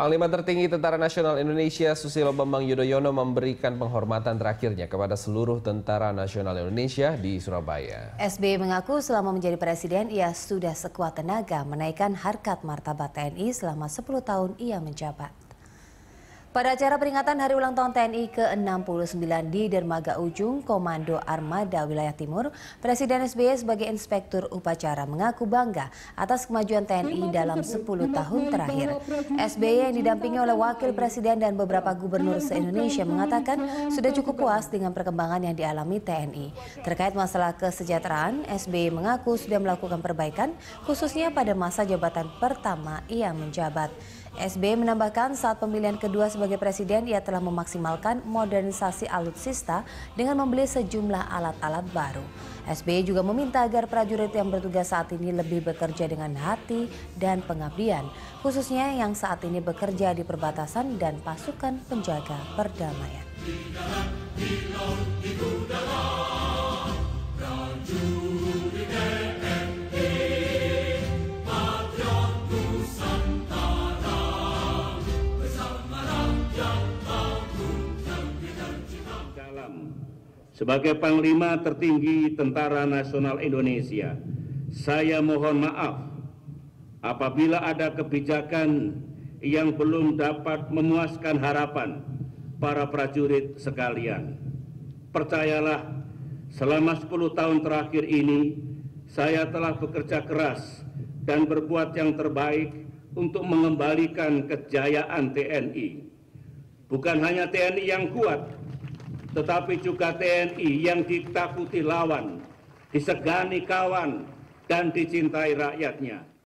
Panglima tertinggi Tentara Nasional Indonesia Susilo Bambang Yudhoyono memberikan penghormatan terakhirnya kepada seluruh Tentara Nasional Indonesia di Surabaya. SBY mengaku selama menjadi presiden ia sudah sekuat tenaga menaikkan harkat martabat TNI selama 10 tahun ia menjabat. Pada acara peringatan Hari Ulang Tahun TNI ke-69 di Dermaga Ujung, Komando Armada Wilayah Timur, Presiden SBY sebagai Inspektur Upacara mengaku bangga atas kemajuan TNI dalam 10 tahun terakhir. SBY yang didampingi oleh Wakil Presiden dan beberapa gubernur se-Indonesia mengatakan sudah cukup puas dengan perkembangan yang dialami TNI. Terkait masalah kesejahteraan, SBY mengaku sudah melakukan perbaikan khususnya pada masa jabatan pertama ia menjabat. SBY menambahkan saat pemilihan kedua sebagai presiden ia telah memaksimalkan modernisasi alutsista dengan membeli sejumlah alat-alat baru. SBY juga meminta agar prajurit yang bertugas saat ini lebih bekerja dengan hati dan pengabdian, khususnya yang saat ini bekerja di perbatasan dan pasukan penjaga perdamaian. sebagai Panglima Tertinggi Tentara Nasional Indonesia, saya mohon maaf apabila ada kebijakan yang belum dapat memuaskan harapan para prajurit sekalian. Percayalah, selama 10 tahun terakhir ini, saya telah bekerja keras dan berbuat yang terbaik untuk mengembalikan kejayaan TNI. Bukan hanya TNI yang kuat, tetapi juga TNI yang ditakuti lawan, disegani kawan, dan dicintai rakyatnya.